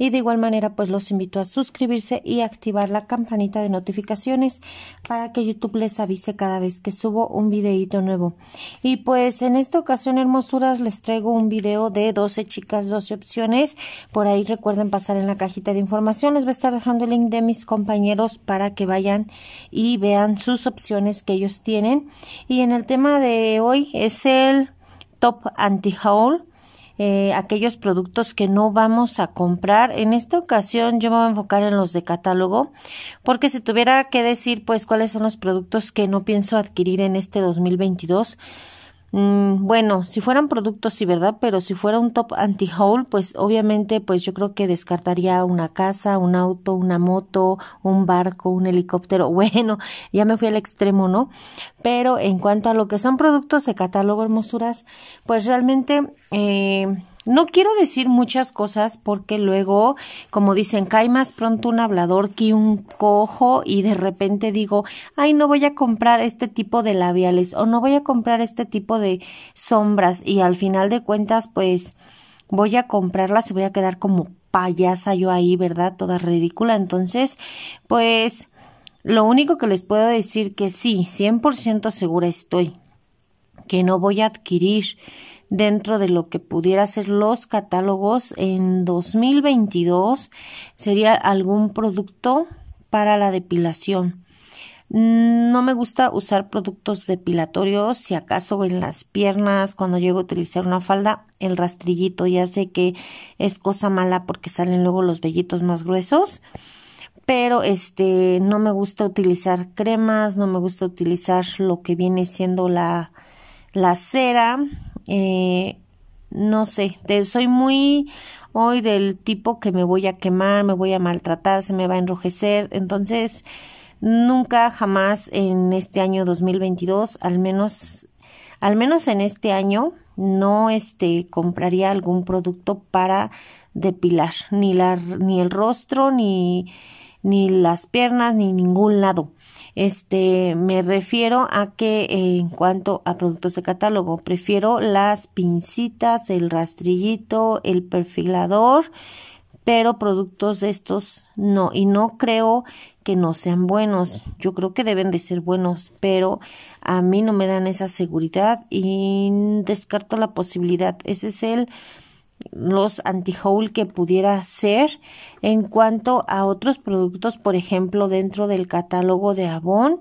y de igual manera, pues los invito a suscribirse y activar la campanita de notificaciones para que YouTube les avise cada vez que subo un videíto nuevo. Y pues en esta ocasión, hermosuras, les traigo un video de 12 chicas, 12 opciones. Por ahí recuerden pasar en la cajita de información. Les voy a estar dejando el link de mis compañeros para que vayan y vean sus opciones que ellos tienen. Y en el tema de hoy es el top anti-haul eh, aquellos productos que no vamos a comprar. En esta ocasión yo me voy a enfocar en los de catálogo, porque si tuviera que decir pues cuáles son los productos que no pienso adquirir en este 2022, Mm, bueno, si fueran productos sí, ¿verdad? Pero si fuera un top anti hole pues obviamente pues yo creo que descartaría una casa, un auto, una moto, un barco, un helicóptero. Bueno, ya me fui al extremo, ¿no? Pero en cuanto a lo que son productos de catálogo hermosuras, pues realmente... Eh, no quiero decir muchas cosas porque luego, como dicen, cae más pronto un hablador que un cojo y de repente digo, ay, no voy a comprar este tipo de labiales o no voy a comprar este tipo de sombras y al final de cuentas, pues voy a comprarlas y voy a quedar como payasa yo ahí, ¿verdad? Toda ridícula. Entonces, pues lo único que les puedo decir que sí, 100% segura estoy, que no voy a adquirir dentro de lo que pudiera ser los catálogos en 2022 sería algún producto para la depilación. Mm, no me gusta usar productos depilatorios, si acaso en las piernas, cuando llego a utilizar una falda, el rastrillito, ya sé que es cosa mala porque salen luego los vellitos más gruesos, pero este no me gusta utilizar cremas, no me gusta utilizar lo que viene siendo la, la cera, eh, no sé, soy muy hoy del tipo que me voy a quemar, me voy a maltratar, se me va a enrojecer, entonces nunca jamás en este año 2022, al menos al menos en este año no este compraría algún producto para depilar, ni la ni el rostro, ni ni las piernas, ni ningún lado. Este, me refiero a que eh, en cuanto a productos de catálogo, prefiero las pincitas, el rastrillito, el perfilador, pero productos de estos no, y no creo que no sean buenos. Yo creo que deben de ser buenos, pero a mí no me dan esa seguridad y descarto la posibilidad. Ese es el los anti-hole que pudiera ser en cuanto a otros productos, por ejemplo, dentro del catálogo de Avon.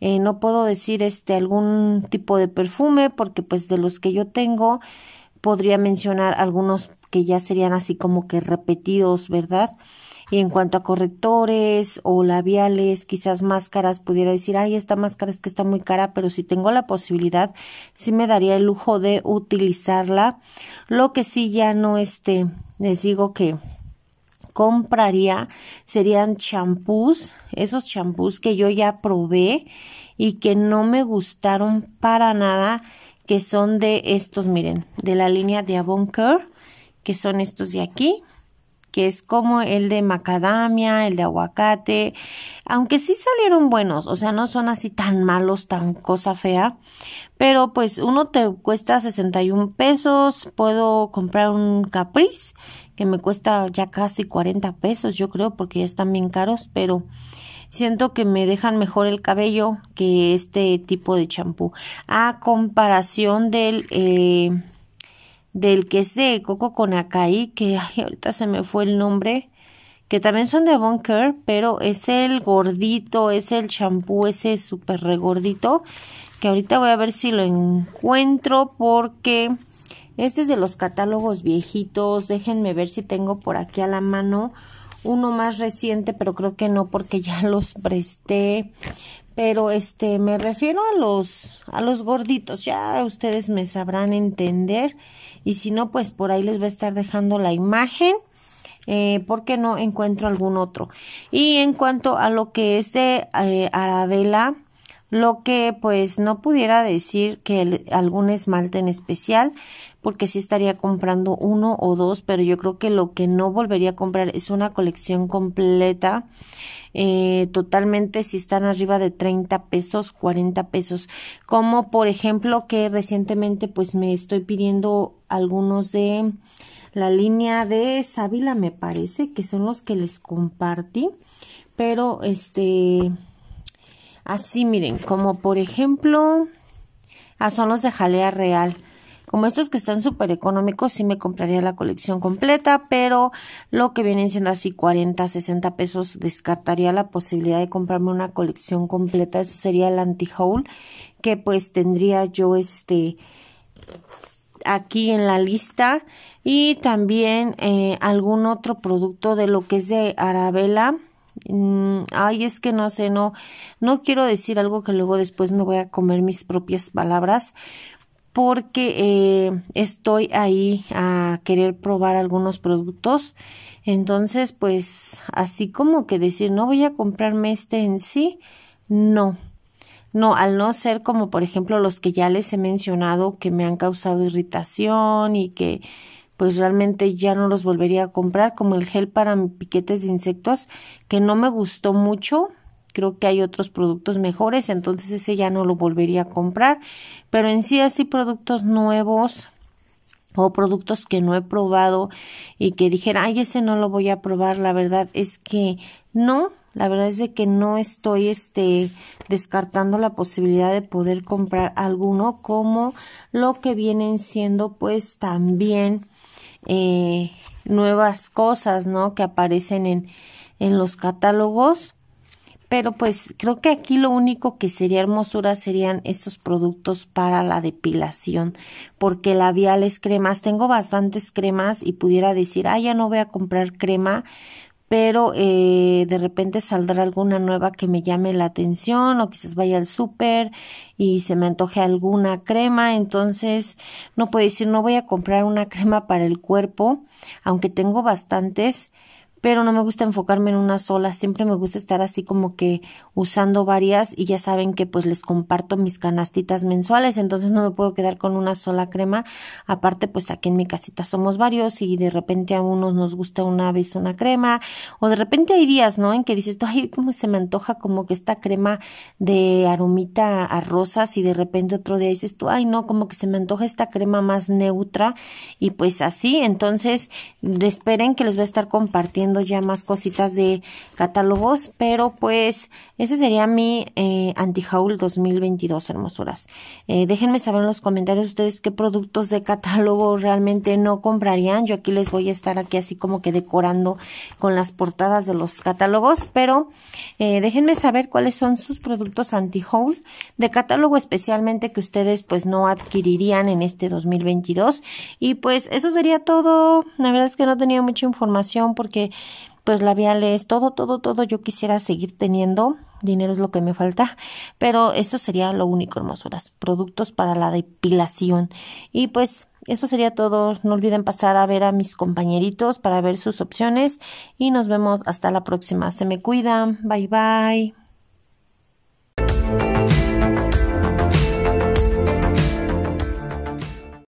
Eh, no puedo decir este algún tipo de perfume porque pues de los que yo tengo podría mencionar algunos que ya serían así como que repetidos, ¿verdad? Y en cuanto a correctores o labiales, quizás máscaras, pudiera decir, ay, esta máscara es que está muy cara, pero si tengo la posibilidad, sí me daría el lujo de utilizarla. Lo que sí ya no, este, les digo que compraría serían champús, esos champús que yo ya probé y que no me gustaron para nada, que son de estos, miren, de la línea de Avon Care, que son estos de aquí, que es como el de macadamia, el de aguacate, aunque sí salieron buenos, o sea, no son así tan malos, tan cosa fea, pero pues uno te cuesta 61 pesos, puedo comprar un capriz que me cuesta ya casi 40 pesos, yo creo, porque ya están bien caros, pero siento que me dejan mejor el cabello que este tipo de champú a comparación del eh, del que es de Coco Conacay, que ahorita se me fue el nombre, que también son de Bunker, pero es el gordito, es el champú ese súper regordito, que ahorita voy a ver si lo encuentro porque este es de los catálogos viejitos, déjenme ver si tengo por aquí a la mano uno más reciente, pero creo que no porque ya los presté. Pero este me refiero a los a los gorditos, ya ustedes me sabrán entender y si no, pues por ahí les voy a estar dejando la imagen. Eh, porque no encuentro algún otro y en cuanto a lo que es de eh, Arabella lo que pues no pudiera decir que algún esmalte en especial porque sí estaría comprando uno o dos, pero yo creo que lo que no volvería a comprar es una colección completa. Eh, totalmente si están arriba de 30 pesos, 40 pesos. Como por ejemplo que recientemente pues me estoy pidiendo algunos de la línea de Sábila me parece que son los que les compartí. Pero este así miren, como por ejemplo ah, son los de jalea real. Como estos que están súper económicos, sí me compraría la colección completa, pero lo que vienen siendo así 40, 60 pesos, descartaría la posibilidad de comprarme una colección completa. Eso sería el anti hole que pues tendría yo este aquí en la lista y también eh, algún otro producto de lo que es de Arabella mm, ay es que no sé no no quiero decir algo que luego después me voy a comer mis propias palabras porque eh, estoy ahí a querer probar algunos productos. Entonces, pues así como que decir, no voy a comprarme este en sí, no. No, al no ser como por ejemplo los que ya les he mencionado que me han causado irritación y que pues realmente ya no los volvería a comprar, como el gel para piquetes de insectos que no me gustó mucho, creo que hay otros productos mejores, entonces ese ya no lo volvería a comprar, pero en sí así productos nuevos o productos que no he probado y que dijera, ay, ese no lo voy a probar, la verdad es que no, la verdad es de que no estoy este, descartando la posibilidad de poder comprar alguno como lo que vienen siendo pues también eh, nuevas cosas, ¿no? Que aparecen en, en los catálogos pero pues creo que aquí lo único que sería hermosura serían estos productos para la depilación, porque labiales, cremas, tengo bastantes cremas y pudiera decir, ah, ya no voy a comprar crema, pero eh, de repente saldrá alguna nueva que me llame la atención o quizás vaya al súper y se me antoje alguna crema, entonces no puedo decir no voy a comprar una crema para el cuerpo, aunque tengo bastantes, pero no me gusta enfocarme en una sola, siempre me gusta estar así como que usando varias y ya saben que pues les comparto mis canastitas mensuales, entonces no me puedo quedar con una sola crema, aparte pues aquí en mi casita somos varios y de repente a unos nos gusta una vez una crema o de repente hay días, ¿no? En que dices, ay, como se me antoja como que esta crema de aromita a rosas y de repente otro día dices tú, ay, no, como que se me antoja esta crema más neutra y pues así, entonces esperen que les voy a estar compartiendo ya más cositas de catálogos, pero pues ese sería mi eh, anti-haul 2022, hermosuras. Eh, déjenme saber en los comentarios ustedes qué productos de catálogo realmente no comprarían. Yo aquí les voy a estar aquí así como que decorando con las portadas de los catálogos, pero eh, déjenme saber cuáles son sus productos anti-haul de catálogo especialmente que ustedes pues no adquirirían en este 2022. Y pues eso sería todo. La verdad es que no tenido mucha información porque pues labiales, todo, todo, todo yo quisiera seguir teniendo. Dinero es lo que me falta, pero eso sería lo único, hermosuras. Productos para la depilación. Y pues eso sería todo. No olviden pasar a ver a mis compañeritos para ver sus opciones y nos vemos hasta la próxima. Se me cuidan. Bye bye.